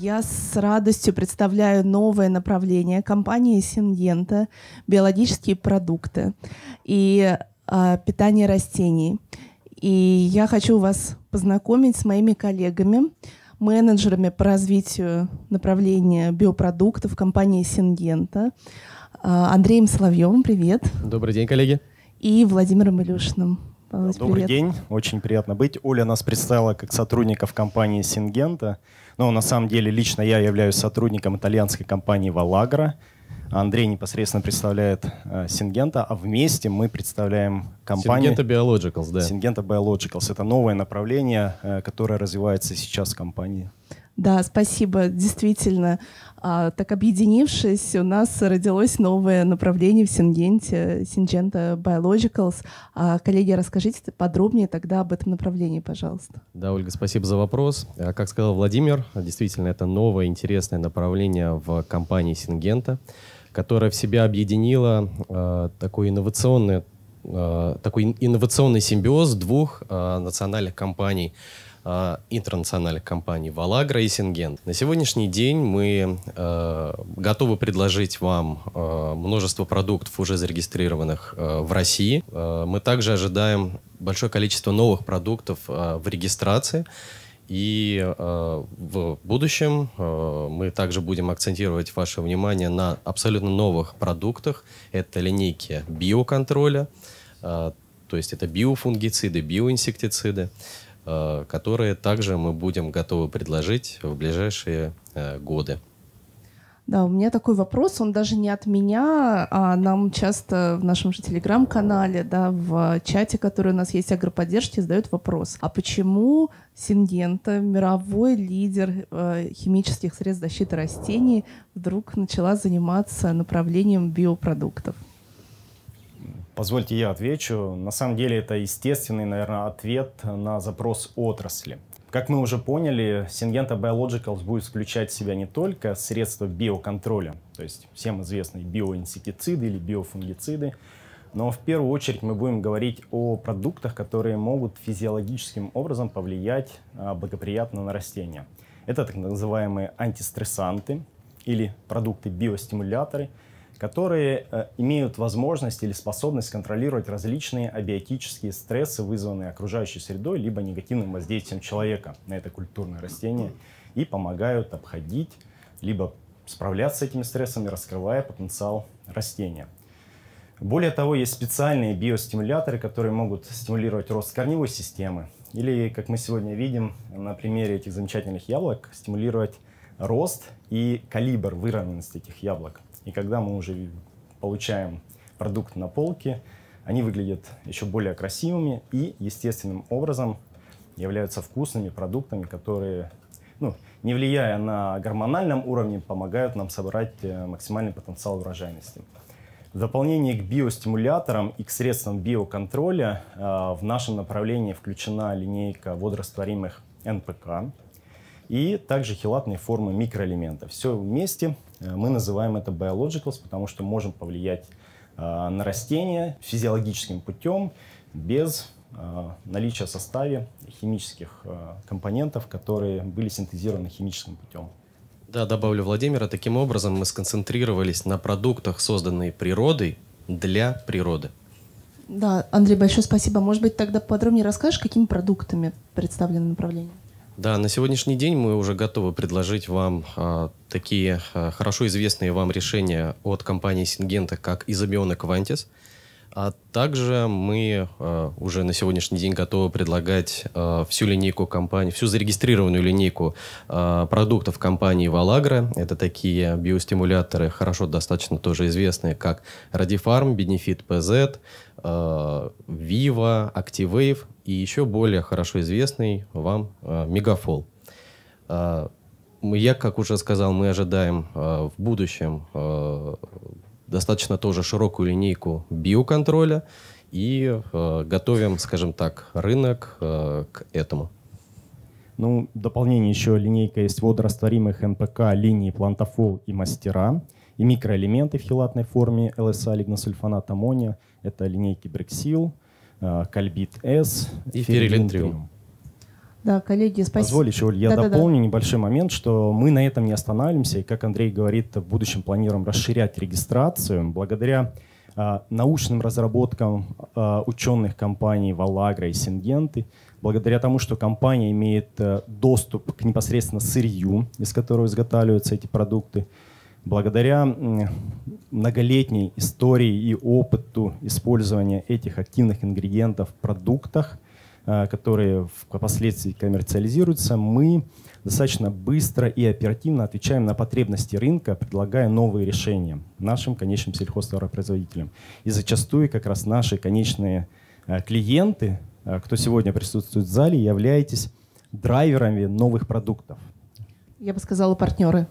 я с радостью представляю новое направление компании Сингента «Биологические продукты» и э, «Питание растений». И я хочу вас познакомить с моими коллегами, менеджерами по развитию направления биопродуктов компании Сингента. А, Андреем Соловьевым, привет. Добрый день, коллеги. И Владимиром Илюшиным. Добрый привет. день, очень приятно быть. Оля нас представила как сотрудников компании Сингента. Но на самом деле лично я являюсь сотрудником итальянской компании «Валагра». Андрей непосредственно представляет э, Сингента, а вместе мы представляем компанию... Сингента Biologicals, да. Сингента Biologicals. Это новое направление, э, которое развивается сейчас в компании. Да, спасибо. Действительно, а, так объединившись, у нас родилось новое направление в Сингенте, Сингента Biologicals. А, коллеги, расскажите подробнее тогда об этом направлении, пожалуйста. Да, Ольга, спасибо за вопрос. А, как сказал Владимир, действительно, это новое интересное направление в компании Сингента, которое в себя объединило такой инновационный такой инновационный симбиоз двух национальных компаний – Э, интернациональных компаний «Валагра» и Сингент. На сегодняшний день мы э, готовы предложить вам э, множество продуктов, уже зарегистрированных э, в России. Э, мы также ожидаем большое количество новых продуктов э, в регистрации. И э, в будущем э, мы также будем акцентировать ваше внимание на абсолютно новых продуктах. Это линейки биоконтроля, э, то есть это биофунгициды, биоинсектициды. Э, которые также мы будем готовы предложить в ближайшие э, годы. Да, у меня такой вопрос, он даже не от меня, а нам часто в нашем же телеграм-канале, да, в чате, который у нас есть агроподдержки, задают вопрос. А почему Сингента, мировой лидер э, химических средств защиты растений, вдруг начала заниматься направлением биопродуктов? Позвольте я отвечу. На самом деле это естественный, наверное, ответ на запрос отрасли. Как мы уже поняли, Syngenta Biologicals будет включать в себя не только средства биоконтроля, то есть всем известные биоинсектициды или биофунгициды, но в первую очередь мы будем говорить о продуктах, которые могут физиологическим образом повлиять а, благоприятно на растения. Это так называемые антистрессанты или продукты-биостимуляторы – которые э, имеют возможность или способность контролировать различные абиотические стрессы, вызванные окружающей средой, либо негативным воздействием человека на это культурное растение, и помогают обходить, либо справляться с этими стрессами, раскрывая потенциал растения. Более того, есть специальные биостимуляторы, которые могут стимулировать рост корневой системы. Или, как мы сегодня видим на примере этих замечательных яблок, стимулировать рост и калибр выровненности этих яблок. И когда мы уже получаем продукт на полке, они выглядят еще более красивыми и естественным образом являются вкусными продуктами, которые, ну, не влияя на гормональном уровне, помогают нам собрать э, максимальный потенциал урожайности. В дополнение к биостимуляторам и к средствам биоконтроля э, в нашем направлении включена линейка водорастворимых НПК, и также хелатные формы микроэлементов. Все вместе э, мы называем это biologicals, потому что можем повлиять э, на растения физиологическим путем без э, наличия в составе химических компонентов, которые были синтезированы химическим путем. Да, добавлю Владимира, таким образом мы сконцентрировались на продуктах, созданные природой для природы. Да, Андрей, большое спасибо. Может быть, тогда подробнее расскажешь, какими продуктами представлено направление? Да, на сегодняшний день мы уже готовы предложить вам а, такие а, хорошо известные вам решения от компании Сингента, как Изобиона Квантис. А также мы э, уже на сегодняшний день готовы предлагать э, всю линейку компании, всю зарегистрированную линейку э, продуктов компании Валагра. Это такие биостимуляторы, хорошо достаточно тоже известные, как Радифарм, Бенефит ПЗ, Вива, Viva, и еще более хорошо известный вам Мегафол. я, как уже сказал, мы ожидаем э, в будущем э, достаточно тоже широкую линейку биоконтроля и э, готовим, скажем так, рынок э, к этому. Ну, в дополнение еще линейка есть водорастворимых НПК линии плантофол и мастера, и микроэлементы в хилатной форме ЛСА, лигносульфонат аммония. Это линейки Брексил, Кальбит С и Ферилинтриум. Да, коллеги, спасибо. Позволь еще, Оль, я да, дополню да, да. небольшой момент, что мы на этом не останавливаемся. И, как Андрей говорит, в будущем планируем расширять регистрацию. Благодаря э, научным разработкам э, ученых компаний «Валагра» и «Сингенты», благодаря тому, что компания имеет э, доступ к непосредственно сырью, из которого изготавливаются эти продукты, благодаря многолетней истории и опыту использования этих активных ингредиентов в продуктах – Э, которые впоследствии коммерциализируются, мы достаточно быстро и оперативно отвечаем на потребности рынка, предлагая новые решения нашим конечным сельхозтоваропроизводителям. И зачастую как раз наши конечные э, клиенты, э, кто сегодня присутствует в зале, являетесь драйверами новых продуктов. Я бы сказала, партнеры.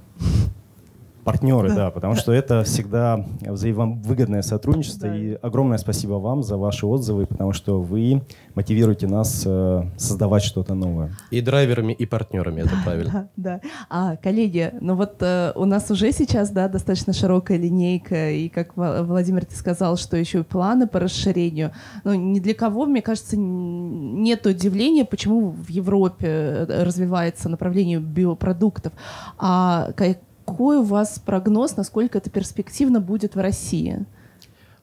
Партнеры, да, потому что это всегда взаимовыгодное сотрудничество. Да. И огромное спасибо вам за ваши отзывы, потому что вы мотивируете нас э, создавать что-то новое. И драйверами, и партнерами, это правильно. Да, да. А, коллеги, ну вот э, у нас уже сейчас, да, достаточно широкая линейка, и как Владимир, ты сказал, что еще и планы по расширению. Ну, ни для кого, мне кажется, нет удивления, почему в Европе э, развивается направление биопродуктов. А как какой у вас прогноз, насколько это перспективно будет в России?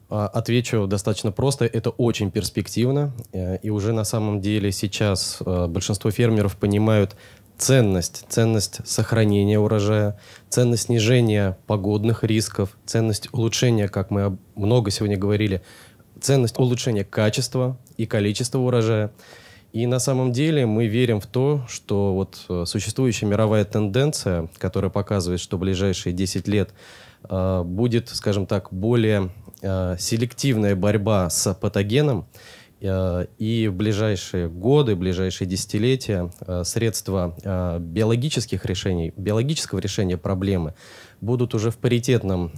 А, отвечу достаточно просто. Это очень перспективно. Э, и уже на самом деле сейчас э, большинство фермеров понимают ценность. Ценность сохранения урожая, ценность снижения погодных рисков, ценность улучшения, как мы много сегодня говорили, ценность улучшения качества и количества урожая. И на самом деле мы верим в то, что вот э, существующая мировая тенденция, которая показывает, что в ближайшие 10 лет э, будет, скажем так, более э, селективная борьба с патогеном, э, и в ближайшие годы, в ближайшие десятилетия э, средства э, биологических решений, биологического решения проблемы будут уже в паритетном,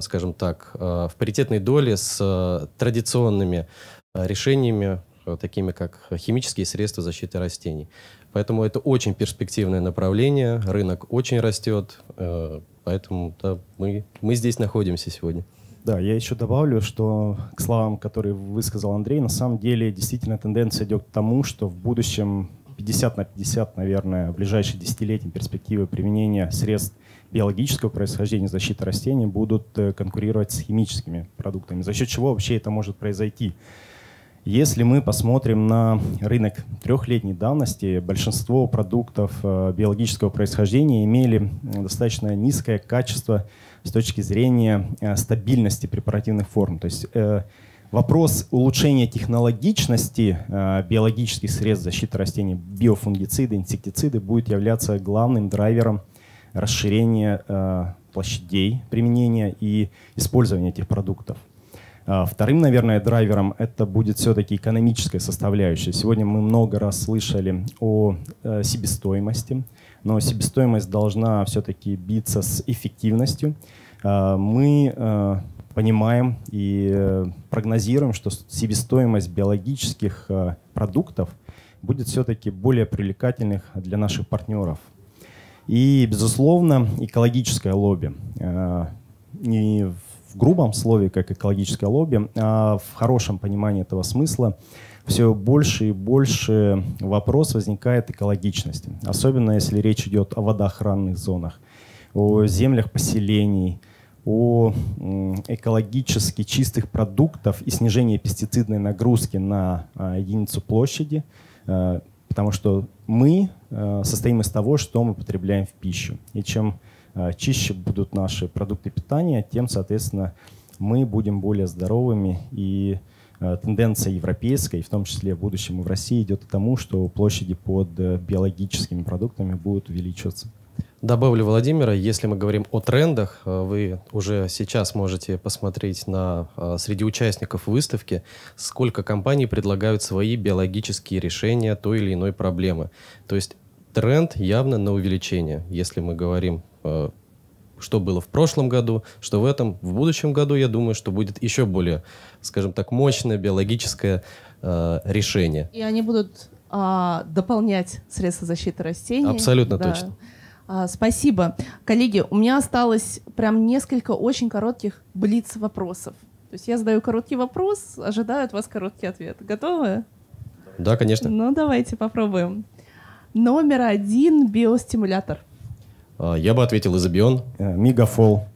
скажем так, в паритетной доле с традиционными решениями Э, такими как химические средства защиты растений. Поэтому это очень перспективное направление, рынок очень растет, э, поэтому да, мы, мы здесь находимся сегодня. Да, я еще добавлю, что к словам, которые высказал Андрей, на самом деле действительно тенденция идет к тому, что в будущем 50 на 50, наверное, в ближайшие десятилетия перспективы применения средств биологического происхождения защиты растений будут э, конкурировать с химическими продуктами. За счет чего вообще это может произойти? Если мы посмотрим на рынок трехлетней давности, большинство продуктов э, биологического происхождения имели э, достаточно низкое качество с точки зрения э, стабильности препаративных форм. То есть Вопрос улучшения технологичности э, биологических средств защиты растений, биофунгициды, инсектициды будет являться главным драйвером расширения э, площадей применения и использования этих продуктов. А, вторым, наверное, драйвером это будет все-таки экономическая составляющая. Сегодня мы много раз слышали о э, себестоимости, но себестоимость должна все-таки биться с эффективностью. А, мы э, понимаем и э, прогнозируем, что себестоимость биологических продуктов будет все-таки более привлекательных для наших партнеров. И, безусловно, экологическое лобби. не а, в в грубом слове, как экологическое лобби, а в хорошем понимании этого смысла все больше и больше вопрос возникает экологичности, особенно если речь идет о водоохранных зонах, о землях поселений, о экологически чистых продуктов и снижении пестицидной нагрузки на а, единицу площади, а, потому что мы а, состоим из того, что мы потребляем в пищу. И чем Э, чище будут наши продукты питания, тем, соответственно, мы будем более здоровыми. И э, тенденция европейская, и в том числе в будущем и в России, идет к тому, что площади под э, биологическими продуктами будут увеличиваться. Добавлю Владимира, если мы говорим о трендах, вы уже сейчас можете посмотреть на среди участников выставки, сколько компаний предлагают свои биологические решения той или иной проблемы. То есть тренд явно на увеличение, если мы говорим Э, что было в прошлом году, что в этом, в будущем году, я думаю, что будет еще более, скажем так, мощное биологическое э, решение. И они будут э, дополнять средства защиты растений. Абсолютно да. точно. А, спасибо. Коллеги, у меня осталось прям несколько очень коротких блиц-вопросов. То есть я задаю короткий вопрос, ожидаю от вас короткий ответ. Готовы? Да, конечно. Ну, давайте попробуем. Номер один – биостимулятор – а, я бы ответил Изобион. Э, Мегафол.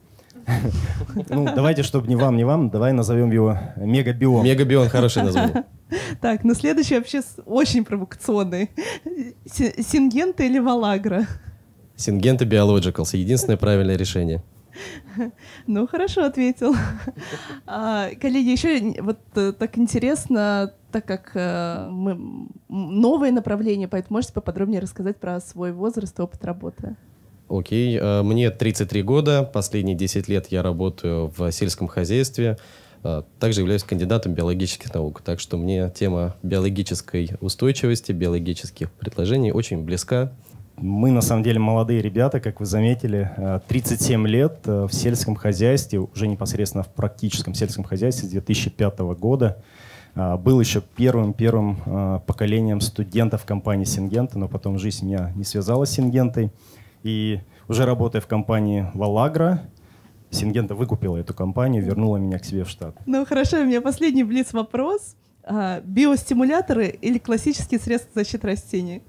Ну, давайте, чтобы не вам, не вам, давай назовем его Мегабион. Мегабион, хороший название. Так, ну следующий вообще очень провокационный. Сингента или Валагра? Сингента Биологикалс. Единственное правильное решение. Ну, хорошо ответил. А, коллеги, еще вот э, так интересно, так как э, мы новое направление, поэтому можете поподробнее рассказать про свой возраст и опыт работы? окей, э, мне 33 года, последние 10 лет я работаю в сельском хозяйстве, э, также являюсь кандидатом биологических наук, так что мне тема биологической устойчивости, биологических предложений очень близка. Мы на самом деле молодые ребята, как вы заметили, 37 э, лет в сельском хозяйстве, уже непосредственно в практическом сельском хозяйстве с 2005 года. Был еще первым-первым поколением студентов компании «Сингента», но потом жизнь меня не связала с «Сингентой». И уже работая в компании «Валагра», Сингента выкупила эту компанию, вернула меня к себе в штат. Ну хорошо, у меня последний близ вопрос. А, биостимуляторы или классические средства защиты растений?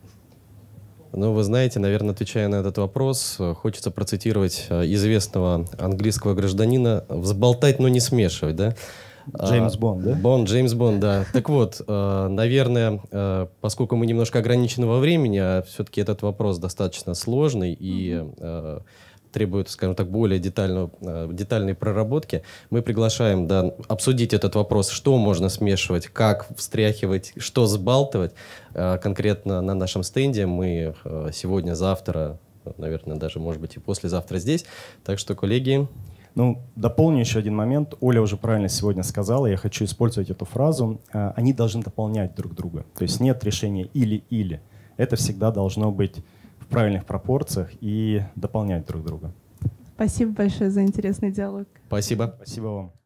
Ну, вы знаете, наверное, отвечая на этот вопрос, хочется процитировать а, известного английского гражданина «взболтать, но не смешивать», да? А, Джеймс Бонд, да? Бонд, Джеймс Бонд, да. Так вот, э, наверное, э, поскольку мы немножко ограничены во времени, а все-таки этот вопрос достаточно сложный и э, требует, скажем так, более детального, детальной проработки. Мы приглашаем да, обсудить этот вопрос, что можно смешивать, как встряхивать, что сбалтывать. Конкретно на нашем стенде мы сегодня, завтра, наверное, даже, может быть, и послезавтра здесь. Так что, коллеги, ну, дополню еще один момент. Оля уже правильно сегодня сказала, я хочу использовать эту фразу. А, они должны дополнять друг друга. То есть нет решения или-или. Это всегда должно быть в правильных пропорциях и дополнять друг друга. Спасибо большое за интересный диалог. Спасибо. Спасибо вам.